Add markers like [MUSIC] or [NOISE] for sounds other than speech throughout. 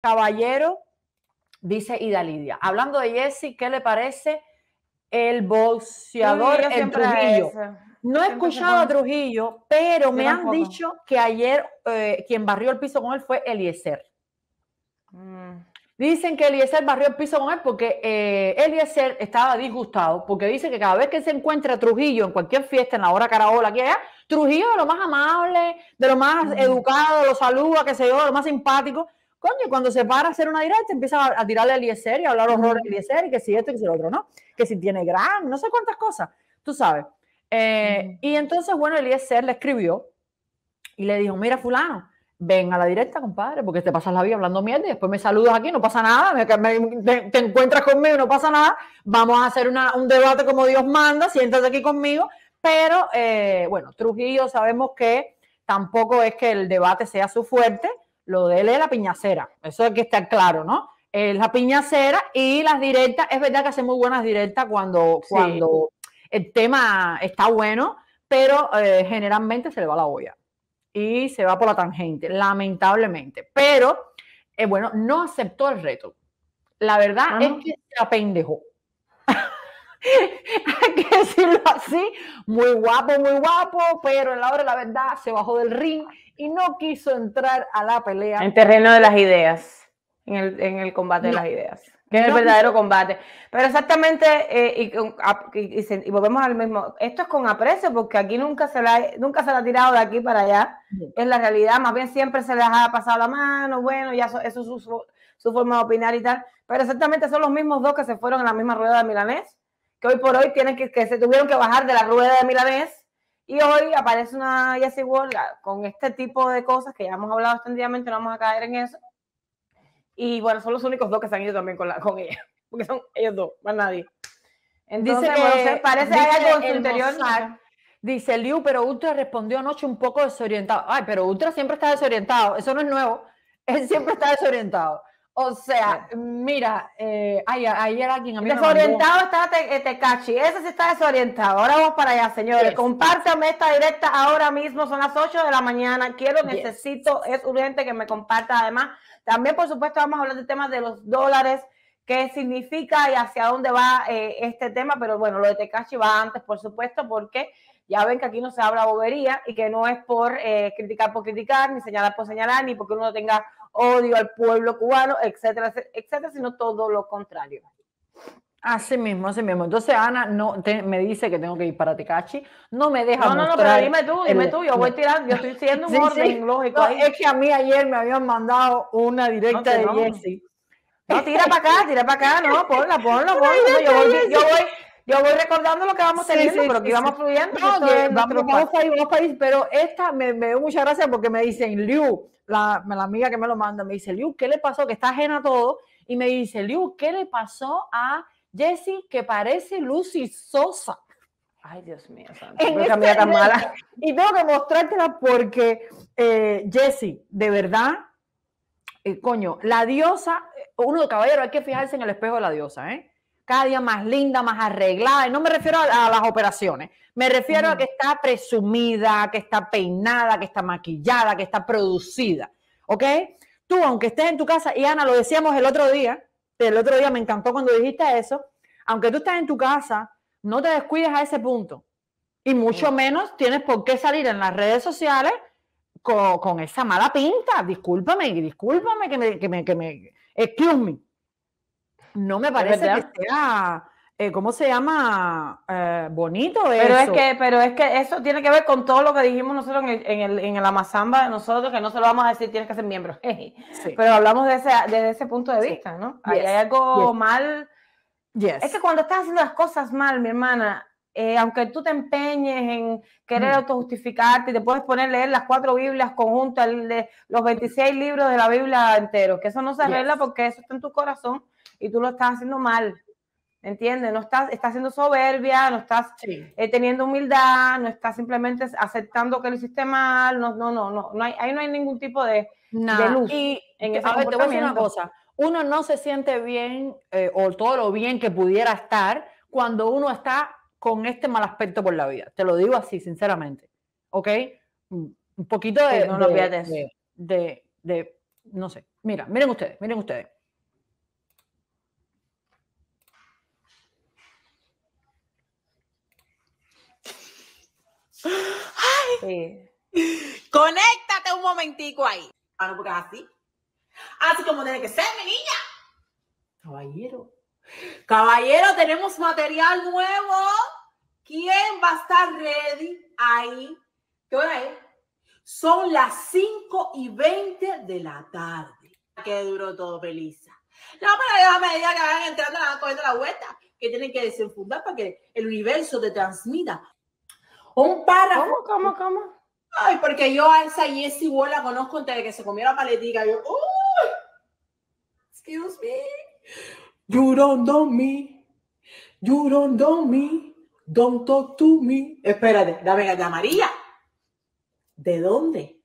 Caballero, dice Ida Lidia. Hablando de Jesse, ¿qué le parece el boxeador Trujillo? No he escuchado a Trujillo, pero me han dicho que ayer eh, quien barrió el piso con él fue Eliezer. Mm. Dicen que Eliezer barrió el piso con él porque eh, Eliezer estaba disgustado, porque dice que cada vez que se encuentra Trujillo en cualquier fiesta, en la hora caraola, que Trujillo es lo más amable, de lo más mm. educado, lo saluda, que se yo, lo más simpático, Coño, cuando se para a hacer una directa, empieza a, tirarle a Eliezer y a hablar horror de Eliezer y que si esto y que si lo otro, ¿no? Que si tiene gran, no sé cuántas cosas, tú sabes. Eh, y entonces, bueno, el Eliezer le escribió y le dijo, mira, fulano, ven a la directa, compadre, porque te pasas la vida hablando mierda y después me saludas aquí, no pasa nada, te, encuentras conmigo, no pasa nada, vamos a hacer un debate como Dios manda, siéntate aquí conmigo, pero eh, bueno, Trujillo sabemos que tampoco es que el debate sea su fuerte, lo de él es la piñacera, eso hay que estar claro, ¿no? Es la piñacera y las directas, es verdad que hace muy buenas directas cuando, cuando el tema está bueno, pero eh, generalmente se le va la olla y se va por la tangente, lamentablemente. Pero, eh, bueno, no aceptó el reto. La verdad ah. es que se apendejó. [LAUGHS] hay que decirlo así, muy guapo, muy guapo, pero en la hora de la verdad se bajó del ring y no quiso entrar a la pelea. En terreno de las ideas, en el, combate de las ideas, que es el verdadero combate. Pero exactamente, eh, y, volvemos al mismo, esto es con aprecio, porque aquí nunca se, la, nunca se ha tirado de aquí para allá, en la realidad, más bien siempre se les ha pasado la mano, bueno, ya eso, es su, forma de opinar y tal, pero exactamente son los mismos dos que se fueron en la misma rueda de Milanés que hoy por hoy tienen que, que se tuvieron que bajar de la rueda de Milanés y hoy aparece una Jessie Wall con este tipo de cosas que ya hemos hablado extendidamente, no vamos a caer en eso. Y bueno, son los únicos dos que se han ido también con, la, con ella, [LAUGHS] porque son ellos dos, más nadie. Entonces, dice, bueno, parece algo su interior. dice Liu, pero Ultra respondió anoche un poco desorientado. Ay, pero Ultra siempre está desorientado, eso no es nuevo. [LAUGHS] Él siempre está desorientado. O sea, ah. mira, eh, era ayer, alguien a mí Desorientado está Tecachi. Eh, ese sí está desorientado. Ahora vamos para allá, señores. Compártame esta directa ahora mismo. Son las 8 de la mañana. Quiero, necesito, es urgente que me comparta. Además, también, por supuesto, vamos a hablar del tema de los dólares, qué significa y hacia dónde va eh, este tema. Pero bueno, lo de Tecachi va antes, por supuesto, porque ya ven que aquí no se habla bobería y que no es por eh, criticar por criticar, ni señalar por señalar, ni porque uno tenga odio al pueblo cubano, etcétera, etcétera, sino todo lo contrario. Así mismo, así mismo. Entonces Ana no me dice que tengo que ir para Tecachi, no me deja No, no, no, pero dime tú, dime tú, yo voy tirando, yo estoy siendo un [LAUGHS] orden lógico. Es que a mí ayer me habían mandado una directa de Jessy. No, tira para acá, tira para acá, no, ponla, ponla, [LAUGHS] ponla. Yo voy, yo voy, yo voy recordando lo que vamos teniendo, pero que íbamos fluyendo. No, vamos, vamos vamos pero esta me, me dio mucha gracia porque me dicen, Liu, la, la, amiga que me lo manda, me dice, Liu, ¿qué le pasó? Que está ajena a todo. Y me dice, Liu, ¿qué le pasó a Jessie que parece Lucy Sosa? Ay, Dios mío, santo. Este mala. Y tengo que mostrártela porque eh, Jessie, de verdad, eh, coño, la diosa, eh, uno de caballero, hay que fijarse en el espejo de la diosa, ¿eh? cada día más linda, más arreglada. Y no me refiero a, las operaciones, me refiero a que está presumida, que está peinada, que está maquillada, que está producida. ¿Ok? Tú, aunque estés en tu casa, y Ana, lo decíamos el otro día, el otro día me encantó cuando dijiste eso, aunque tú estés en tu casa, no te descuides a ese punto. Y mucho menos tienes por qué salir en las redes sociales con, esa mala pinta. Discúlpame, discúlpame que me excuse me. No me parece que sea, eh, ¿cómo se llama? Eh, bonito pero Es que, pero es que eso tiene que ver con todo lo que dijimos nosotros en el, en el, en el Amazamba de nosotros, que no se lo vamos a decir, tienes que ser miembro. [LAUGHS] Pero hablamos de ese, desde ese punto de vista, ¿no? Hay, algo mal. Es que cuando estás haciendo las cosas mal, mi hermana, eh, aunque tú te empeñes en querer mm. autojustificarte y te puedes poner a leer las cuatro Biblias conjuntas, los 26 libros de la Biblia entero, que eso no se arregla porque eso está en tu corazón y tú lo estás haciendo mal. ¿Entiendes? No estás, estás siendo soberbia, no estás eh, teniendo humildad, no estás simplemente aceptando que lo hiciste mal, no, no, no, no, no hay, ahí no hay ningún tipo de, luz. Y en ese a te voy a decir una cosa, uno no se siente bien eh, o todo lo bien que pudiera estar cuando uno está con este mal aspecto por la vida, te lo digo así, sinceramente, ¿ok? Un poquito de, no, de, de, no sé, mira, miren ustedes, miren ustedes. Ay. Conéctate un momentico ahí. Ah, no, porque así. Así como tiene que ser, mi niña. Caballero. Caballero, tenemos material nuevo. ¿Quién va a estar ready ahí? ¿Qué hora es? Son las 5 y 20 de la tarde. Qué duro todo, Belisa. No, pero a medida que van entrando, la van cogiendo la vuelta, que tienen que desenfundar para que el universo te transmita un párrafo. ¿Cómo, cómo, cómo? Ay, porque yo a esa Jessie igual, la conozco de que se comió la paletica. Yo, ¡Uy! Excuse me. You don't know me. You don't know me. Don't talk to me. Espérate, dame la María. ¿De dónde?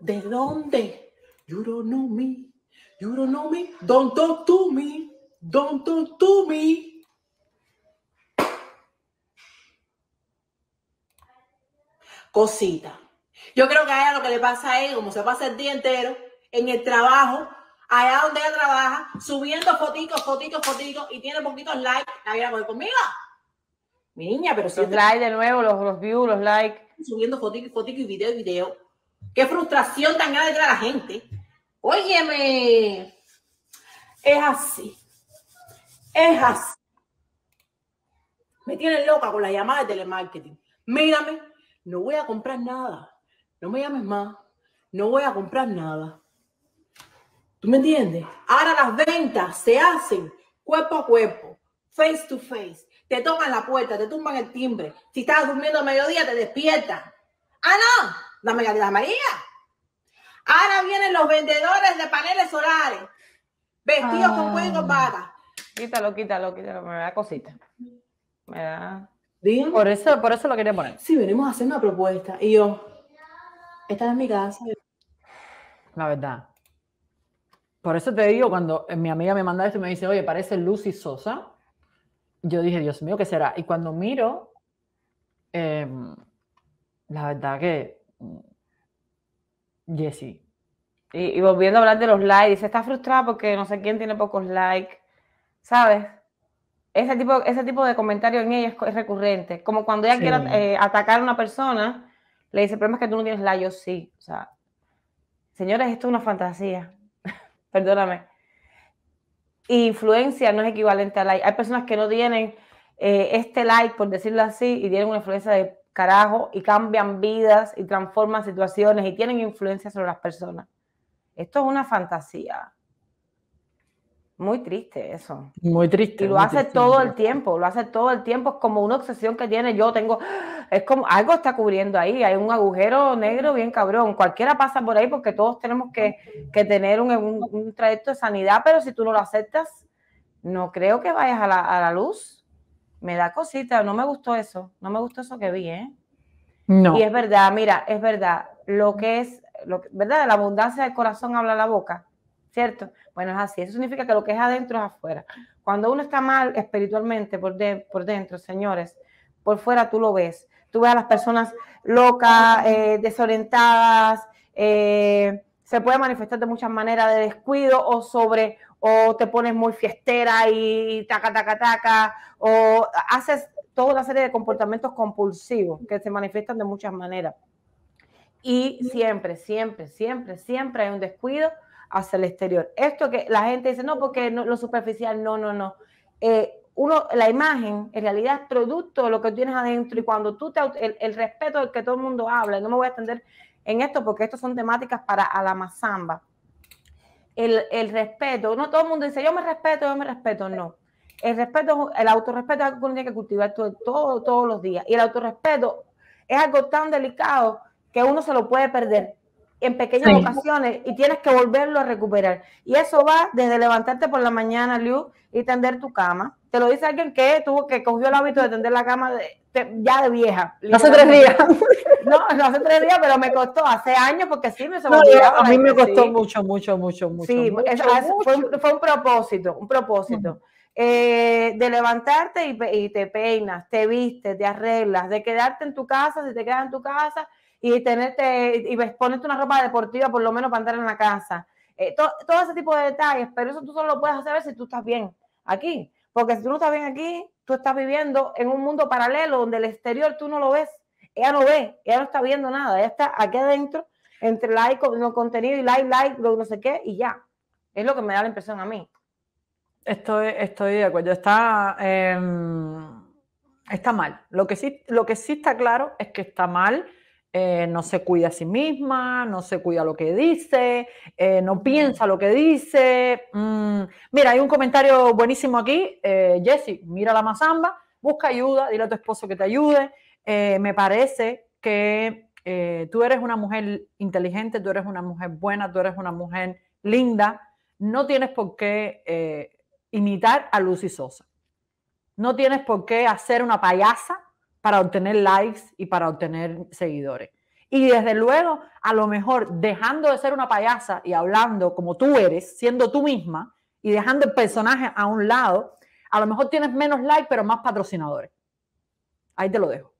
¿De dónde? You don't know me. You don't know me. Don't talk to me. Don't talk to me. cosita. Yo creo que a ella lo que le pasa a ella, como se pasa el día entero en el trabajo, allá donde ella trabaja, subiendo fotitos, fotitos, fotitos, y tiene poquitos likes, la voy a conmigo. Mi niña, pero si... Los likes de nuevo, los, los views, los likes. Subiendo fotitos, fotitos y video, video. Qué frustración tan grande trae la gente. Óyeme, es así. Es así. Me tienen loca con las llamadas de telemarketing. Mírame, no voy a comprar nada, no me llames más, no voy a comprar nada. ¿Tú me entiendes? Ahora las ventas se hacen cuerpo a cuerpo, face to face. Te tocan la puerta, te tumban el timbre. Si estás durmiendo a mediodía, te despiertan. Ah, no, dame la María. Ahora vienen los vendedores de paneles solares, vestidos con cuello para. Ah. Quítalo, quítalo, quítalo, me da cosita. Me da. Por eso, por eso lo quería poner. Sí, venimos a hacer una propuesta. Y yo, esta en mi casa. La verdad. Por eso te digo, cuando eh, mi amiga me manda esto y me dice, oye, parece Lucy Sosa, yo dije, Dios mío, ¿qué será? Y cuando miro, em, la verdad que mm, Jessie. Y, volviendo a hablar de los likes, está frustrada porque no sé quién tiene pocos likes, ¿sabes? ese tipo, ese tipo de comentario en ella es, recurrente. Como cuando ella quiere eh, atacar a una persona, le dice, el problema es que tú no tienes like, yo sí. O sea, señores, esto es una fantasía. [LAUGHS] Perdóname. Influencia no es equivalente a like. Hay personas que no tienen eh, este like, por decirlo así, y tienen una influencia de carajo y cambian vidas y transforman situaciones y tienen influencia sobre las personas. Esto es una fantasía. Muy triste eso. Muy triste. Y lo hace todo el tiempo, lo hace todo el tiempo, es como una obsesión que tiene. Yo tengo, es como algo está cubriendo ahí, hay un agujero negro bien cabrón. Cualquiera pasa por ahí porque todos tenemos que, tener un, trayecto de sanidad, pero si tú no lo aceptas, no creo que vayas a la, luz. Me da cosita, no me gustó eso, no me gustó eso que vi, ¿eh? No. Y es verdad, mira, es verdad, lo que es, lo, ¿verdad? La abundancia del corazón habla la boca ¿cierto? Bueno, es así. Eso significa que lo que es adentro es afuera. Cuando uno está mal espiritualmente por, por dentro, señores, por fuera tú lo ves. Tú ves a las personas locas, eh, desorientadas, eh, se puede manifestar de muchas maneras, de descuido o sobre, o te pones muy fiestera y taca, taca, taca, o haces toda una serie de comportamientos compulsivos que se manifiestan de muchas maneras. Y siempre, siempre, siempre, siempre hay un descuido hacia el exterior. Esto que la gente dice, no, porque lo superficial, no, no, no. Eh, uno, la imagen en realidad es producto de lo que tienes adentro y cuando tú te, el, respeto del que todo el mundo habla, no me voy a extender en esto porque estas son temáticas para la El, el respeto, no todo el mundo dice, yo me respeto, yo me respeto, no. El respeto, el autorrespeto es algo que uno tiene que cultivar todo, todos los días. Y el autorrespeto es algo tan delicado que uno se lo puede perder en pequeñas ocasiones y tienes que volverlo a recuperar. Y eso va desde levantarte por la mañana, Liu, y tender tu cama. Te lo dice alguien que tuvo que cogió el hábito de tender la cama de, ya de vieja. No hace tres días. [LAUGHS] No, no hace tres días, pero me costó hace años porque sí me A mí me costó mucho, mucho, mucho, mucho. Sí, pues, Fue, un, propósito, un propósito. Eh, de levantarte y, y, te peinas, te vistes, te arreglas, de quedarte en tu casa, si te quedas en tu casa, y tenerte y ponerte una ropa deportiva por lo menos para andar en la casa. Eh, todo ese tipo de detalles, pero eso tú solo lo puedes hacer si tú estás bien aquí. Porque si tú no estás bien aquí, tú estás viviendo en un mundo paralelo donde el exterior tú no lo ves. Ella no ve, ella no está viendo nada, ella está aquí adentro entre like, no contenido y like, like, no sé qué, y ya. Es lo que me da la impresión a mí. Estoy, estoy de acuerdo. Está, em, está mal. Lo que, sí, lo que sí está claro es que está mal eh, no se cuida a sí misma, no se cuida lo que dice, eh, no piensa lo que dice. Mm. mira, hay un comentario buenísimo aquí, eh, Jesse, mira la mazamba, busca ayuda, dile a tu esposo que te ayude. me parece que tú eres una mujer inteligente, tú eres una mujer buena, tú eres una mujer linda, no tienes por qué imitar a Lucy Sosa, no tienes por qué hacer una payasa para obtener likes y para obtener seguidores. Y desde luego, a lo mejor dejando de ser una payasa y hablando como tú eres, siendo tú misma y dejando el personaje a un lado, a lo mejor tienes menos likes, pero más patrocinadores. Ahí te lo dejo.